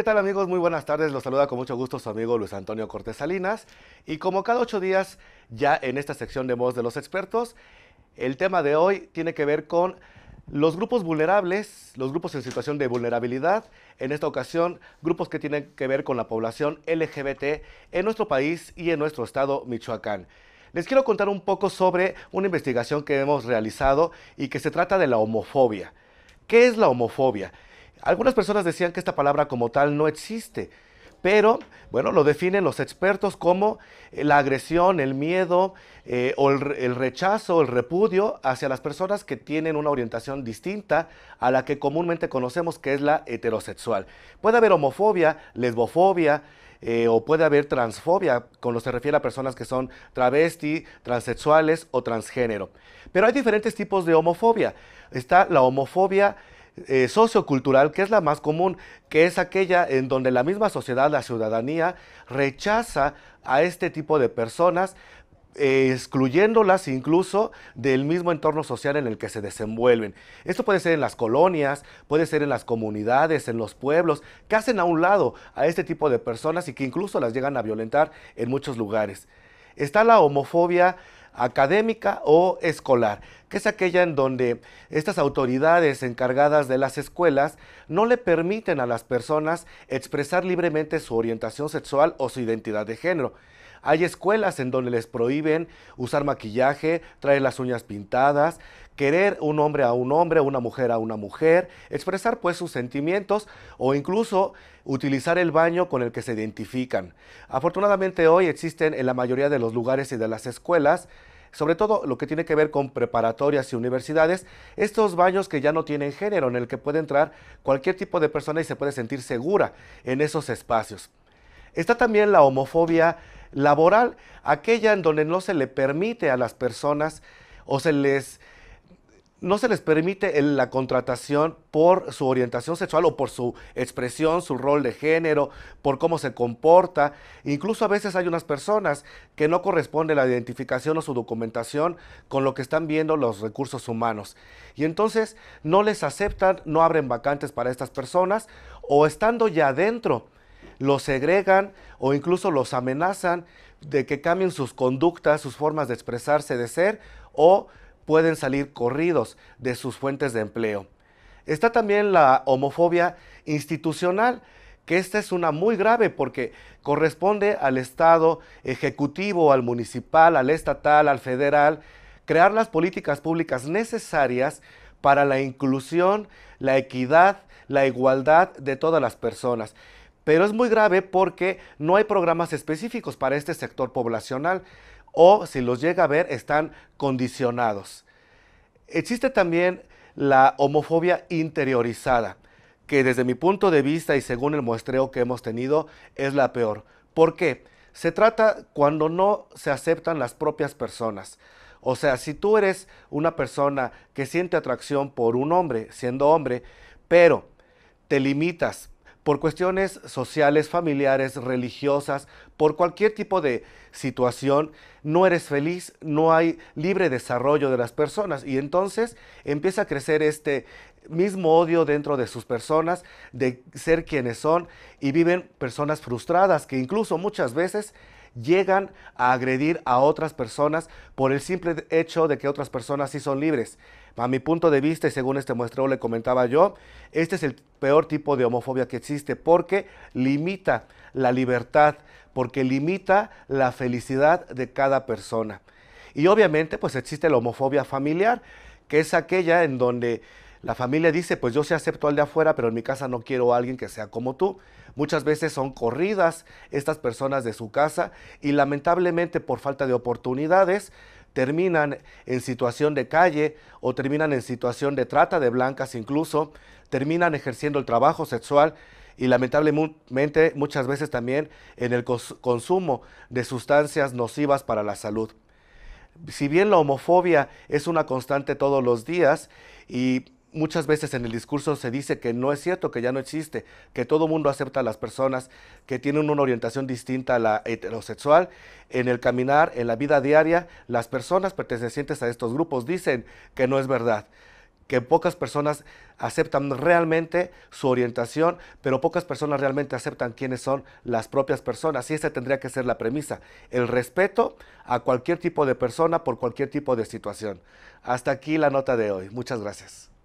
¿qué tal amigos? Muy buenas tardes. Los saluda con mucho gusto su amigo Luis Antonio Cortés Salinas. Y como cada ocho días, ya en esta sección de Voz de los Expertos, el tema de hoy tiene que ver con los grupos vulnerables, los grupos en situación de vulnerabilidad, en esta ocasión grupos que tienen que ver con la población LGBT en nuestro país y en nuestro estado Michoacán. Les quiero contar un poco sobre una investigación que hemos realizado y que se trata de la homofobia. ¿Qué es la homofobia? Algunas personas decían que esta palabra como tal no existe, pero bueno, lo definen los expertos como la agresión, el miedo eh, o el, rechazo, el repudio hacia las personas que tienen una orientación distinta a la que comúnmente conocemos que es la heterosexual. Puede haber homofobia, lesbofobia. Eh, o puede haber transfobia, con lo se refiere a personas que son travesti, transexuales o transgénero. Pero hay diferentes tipos de homofobia. Está la homofobia eh, sociocultural, que es la más común, que es aquella en donde la misma sociedad, la ciudadanía, rechaza a este tipo de personas, eh, excluyéndolas incluso del mismo entorno social en el que se desenvuelven. Esto puede ser en las colonias, puede ser en las comunidades, en los pueblos, que hacen a un lado a este tipo de personas y que incluso las llegan a violentar en muchos lugares. Está la homofobia académica o escolar, que es aquella en donde estas autoridades encargadas de las escuelas no le permiten a las personas expresar libremente su orientación sexual o su identidad de género. Hay escuelas en donde les prohíben usar maquillaje, traer las uñas pintadas, querer un hombre a un hombre, una mujer a una mujer, expresar pues sus sentimientos o incluso utilizar el baño con el que se identifican. Afortunadamente hoy existen en la mayoría de los lugares y de las escuelas sobre todo lo que tiene que ver con preparatorias y universidades, estos baños que ya no tienen género, en el que puede entrar cualquier tipo de persona y se puede sentir segura en esos espacios. Está también la homofobia laboral, aquella en donde no se le permite a las personas o se les no se les permite la contratación por su orientación sexual o por su expresión, su rol de género, por cómo se comporta. Incluso a veces hay unas personas que no corresponde la identificación o su documentación con lo que están viendo los recursos humanos. Y entonces no les aceptan, no abren vacantes para estas personas o estando ya adentro, los segregan o incluso los amenazan de que cambien sus conductas, sus formas de expresarse, de ser o pueden salir corridos de sus fuentes de empleo. Está también la homofobia institucional, que esta es una muy grave porque corresponde al Estado ejecutivo, al municipal, al estatal, al federal, crear las políticas públicas necesarias para la inclusión, la equidad, la igualdad de todas las personas. Pero es muy grave porque no hay programas específicos para este sector poblacional o si los llega a ver están condicionados. Existe también la homofobia interiorizada, que desde mi punto de vista y según el muestreo que hemos tenido es la peor. ¿Por qué? Se trata cuando no se aceptan las propias personas. O sea, si tú eres una persona que siente atracción por un hombre, siendo hombre, pero te limitas por cuestiones sociales, familiares, religiosas, por cualquier tipo de situación, no eres feliz, no hay libre desarrollo de las personas y entonces empieza a crecer este mismo odio dentro de sus personas, de ser quienes son y viven personas frustradas que incluso muchas veces llegan a agredir a otras personas por el simple hecho de que otras personas sí son libres. A mi punto de vista, y según este muestreo le comentaba yo, este es el peor tipo de homofobia que existe porque limita la libertad, porque limita la felicidad de cada persona. Y obviamente, pues existe la homofobia familiar, que es aquella en donde la familia dice, pues yo sí acepto al de afuera, pero en mi casa no quiero a alguien que sea como tú. Muchas veces son corridas estas personas de su casa y lamentablemente por falta de oportunidades terminan en situación de calle o terminan en situación de trata de blancas incluso, terminan ejerciendo el trabajo sexual y lamentablemente muchas veces también en el consumo de sustancias nocivas para la salud. Si bien la homofobia es una constante todos los días y muchas veces en el discurso se dice que no es cierto, que ya no existe, que todo mundo acepta a las personas que tienen una orientación distinta a la heterosexual. En el caminar, en la vida diaria, las personas pertenecientes a estos grupos dicen que no es verdad que pocas personas aceptan realmente su orientación, pero pocas personas realmente aceptan quiénes son las propias personas. Y esa tendría que ser la premisa, el respeto a cualquier tipo de persona por cualquier tipo de situación. Hasta aquí la nota de hoy. Muchas gracias.